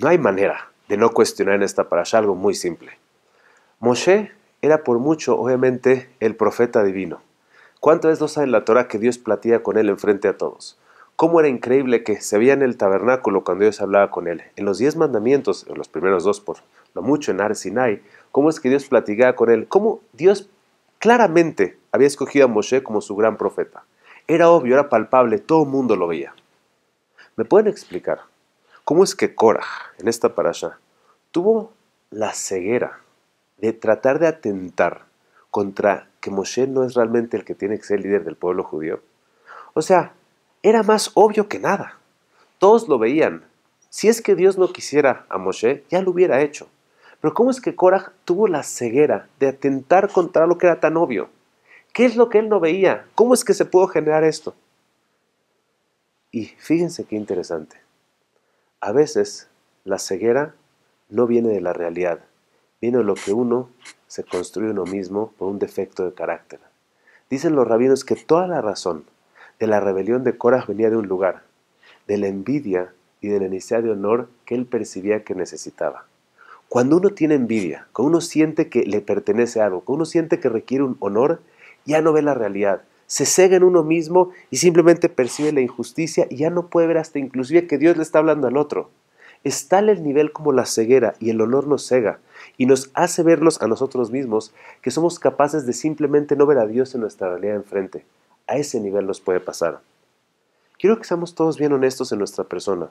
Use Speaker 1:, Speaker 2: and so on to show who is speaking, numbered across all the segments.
Speaker 1: No hay manera de no cuestionar en esta parasha algo muy simple. Moshe era por mucho, obviamente, el profeta divino. ¿Cuántas veces lo sabe la Torah que Dios platía con él en frente a todos? ¿Cómo era increíble que se veía en el tabernáculo cuando Dios hablaba con él? En los diez mandamientos, en los primeros dos por lo mucho en Ar Sinai, ¿cómo es que Dios platicaba con él? ¿Cómo Dios claramente había escogido a Moshe como su gran profeta? Era obvio, era palpable, todo el mundo lo veía. ¿Me pueden explicar ¿Cómo es que Korah, en esta parasha, tuvo la ceguera de tratar de atentar contra que Moshe no es realmente el que tiene que ser líder del pueblo judío? O sea, era más obvio que nada. Todos lo veían. Si es que Dios no quisiera a Moshe, ya lo hubiera hecho. Pero ¿cómo es que Korah tuvo la ceguera de atentar contra lo que era tan obvio? ¿Qué es lo que él no veía? ¿Cómo es que se pudo generar esto? Y fíjense qué interesante. A veces la ceguera no viene de la realidad, viene de lo que uno se construye uno mismo por un defecto de carácter. Dicen los rabinos que toda la razón de la rebelión de Coras venía de un lugar, de la envidia y de la necesidad de honor que él percibía que necesitaba. Cuando uno tiene envidia, cuando uno siente que le pertenece algo, cuando uno siente que requiere un honor, ya no ve la realidad, se cega en uno mismo y simplemente percibe la injusticia y ya no puede ver hasta inclusive que Dios le está hablando al otro. Es tal el nivel como la ceguera y el olor nos cega y nos hace verlos a nosotros mismos que somos capaces de simplemente no ver a Dios en nuestra realidad enfrente. A ese nivel nos puede pasar. Quiero que seamos todos bien honestos en nuestra persona.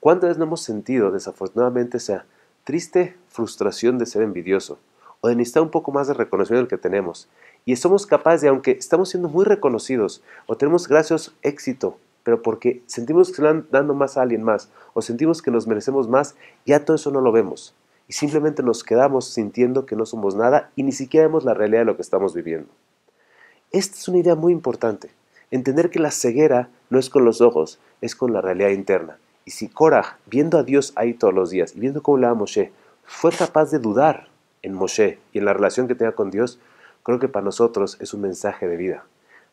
Speaker 1: ¿Cuántas veces no hemos sentido, desafortunadamente, esa triste frustración de ser envidioso? o de necesitar un poco más de reconocimiento del que tenemos. Y somos capaces de, aunque estamos siendo muy reconocidos o tenemos gracias éxito, pero porque sentimos que se están dando más a alguien más o sentimos que nos merecemos más, ya todo eso no lo vemos. Y simplemente nos quedamos sintiendo que no somos nada y ni siquiera vemos la realidad de lo que estamos viviendo. Esta es una idea muy importante. Entender que la ceguera no es con los ojos, es con la realidad interna. Y si Cora viendo a Dios ahí todos los días y viendo cómo le a Moshe, fue capaz de dudar en Moshe y en la relación que tenga con Dios, creo que para nosotros es un mensaje de vida.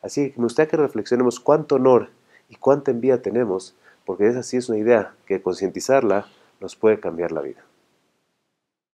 Speaker 1: Así que me gustaría que reflexionemos cuánto honor y cuánta envidia tenemos, porque esa sí es una idea que concientizarla nos puede cambiar la vida.